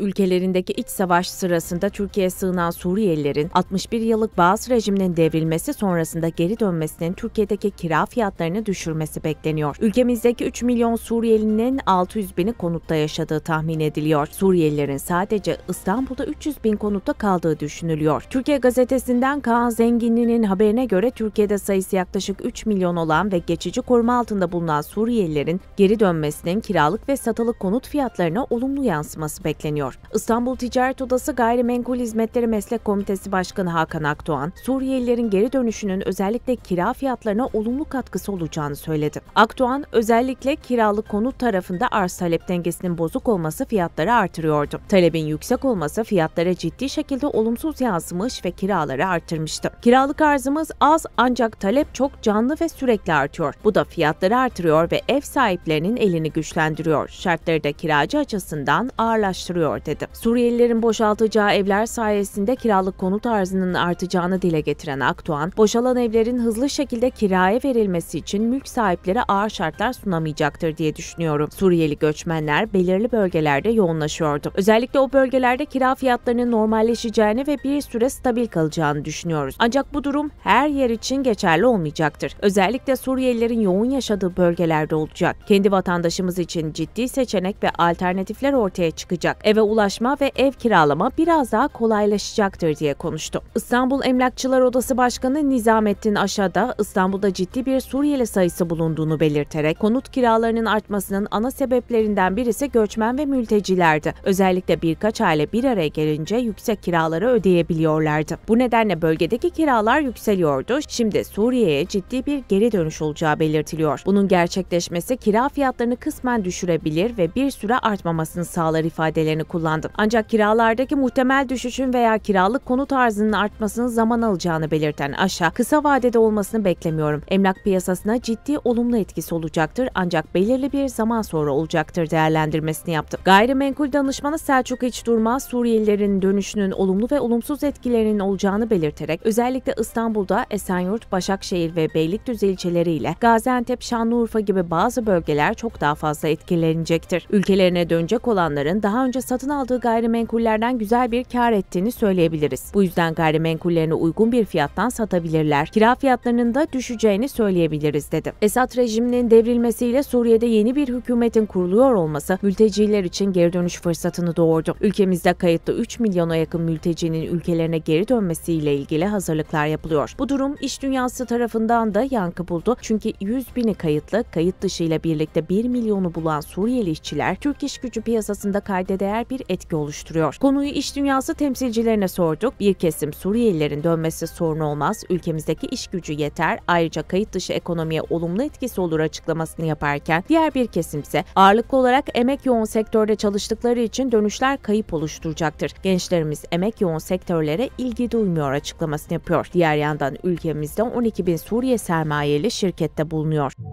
ülkelerindeki iç savaş sırasında Türkiye'ye sığınan Suriyelilerin 61 yıllık Baas rejiminin devrilmesi sonrasında geri dönmesinin Türkiye'deki kira fiyatlarını düşürmesi bekleniyor. Ülkemizdeki 3 milyon Suriyelinin 600 bini konutta yaşadığı tahmin ediliyor. Suriyelilerin sadece İstanbul'da 300 bin konutta kaldığı düşünülüyor. Türkiye gazetesinden Kaan Zenginli'nin haberine göre Türkiye'de sayısı yaklaşık 3 milyon olan ve geçici koruma altında bulunan Suriyelilerin geri dönmesinin kiralık ve satılık konut fiyatlarına olumlu yansıması bekleniyor ediyor. İstanbul Ticaret Odası Gayrimenkul Hizmetleri Meslek Komitesi Başkanı Hakan Aktuğan, Suriyelilerin geri dönüşünün özellikle kira fiyatlarına olumlu katkısı olacağını söyledi. Aktuğan, özellikle kiralık konut tarafında arz talep dengesinin bozuk olması fiyatları artırıyordu. Talebin yüksek olması fiyatlara ciddi şekilde olumsuz yansımış ve kiraları artırmıştı. Kiralık arzımız az ancak talep çok canlı ve sürekli artıyor. Bu da fiyatları artırıyor ve ev sahiplerinin elini güçlendiriyor. Şartları da kiracı açısından ağırlaştırıyor ediliyor dedi. Suriyelilerin boşaltacağı evler sayesinde kiralık konut arzının artacağını dile getiren Akdoğan, boşalan evlerin hızlı şekilde kiraya verilmesi için mülk sahiplere ağır şartlar sunamayacaktır diye düşünüyorum. Suriyeli göçmenler belirli bölgelerde yoğunlaşıyordu. Özellikle o bölgelerde kira fiyatlarının normalleşeceğini ve bir süre stabil kalacağını düşünüyoruz. Ancak bu durum her yer için geçerli olmayacaktır. Özellikle Suriyelilerin yoğun yaşadığı bölgelerde olacak. Kendi vatandaşımız için ciddi seçenek ve alternatifler ortaya çıkacak. Ev eve ulaşma ve ev kiralama biraz daha kolaylaşacaktır diye konuştu. İstanbul Emlakçılar Odası Başkanı Nizamettin Aşa'da İstanbul'da ciddi bir Suriyeli sayısı bulunduğunu belirterek konut kiralarının artmasının ana sebeplerinden birisi göçmen ve mültecilerdi. Özellikle birkaç aile bir araya gelince yüksek kiraları ödeyebiliyorlardı. Bu nedenle bölgedeki kiralar yükseliyordu. Şimdi Suriye'ye ciddi bir geri dönüş olacağı belirtiliyor. Bunun gerçekleşmesi kira fiyatlarını kısmen düşürebilir ve bir süre artmamasını sağlar ifadelerini kullandı. Ancak kiralardaki muhtemel düşüşün veya kiralık konut tarzının artmasının zaman alacağını belirten Aşa, kısa vadede olmasını beklemiyorum. Emlak piyasasına ciddi olumlu etkisi olacaktır ancak belirli bir zaman sonra olacaktır değerlendirmesini yaptı. Gayrimenkul danışmanı Selçuk Hiç Durmaz, Suriyelilerin dönüşünün olumlu ve olumsuz etkilerinin olacağını belirterek özellikle İstanbul'da Esenyurt, Başakşehir ve Beylikdüzü ilçeleriyle Gaziantep, Şanlıurfa gibi bazı bölgeler çok daha fazla etkilenecektir. Ülkelerine dönecek olanların daha önce satın satın aldığı gayrimenkullerden güzel bir kar ettiğini söyleyebiliriz. Bu yüzden gayrimenkullerini uygun bir fiyattan satabilirler. Kira fiyatlarının da düşeceğini söyleyebiliriz dedi. Esad rejiminin devrilmesiyle Suriye'de yeni bir hükümetin kuruluyor olması mülteciler için geri dönüş fırsatını doğurdu. Ülkemizde kayıtlı 3 milyona yakın mültecinin ülkelerine geri dönmesiyle ilgili hazırlıklar yapılıyor. Bu durum iş dünyası tarafından da yankı buldu. Çünkü 100 bini kayıtlı, kayıt dışı ile birlikte 1 milyonu bulan Suriyeli işçiler Türk iş gücü piyasasında kayda değer bir etki oluşturuyor. Konuyu iş dünyası temsilcilerine sorduk. Bir kesim Suriyelilerin dönmesi sorun olmaz, ülkemizdeki iş gücü yeter, ayrıca kayıt dışı ekonomiye olumlu etkisi olur açıklamasını yaparken diğer bir kesim ise ağırlıklı olarak emek yoğun sektörde çalıştıkları için dönüşler kayıp oluşturacaktır. Gençlerimiz emek yoğun sektörlere ilgi duymuyor açıklamasını yapıyor. Diğer yandan ülkemizde 12 bin Suriye sermayeli şirkette bulunuyor.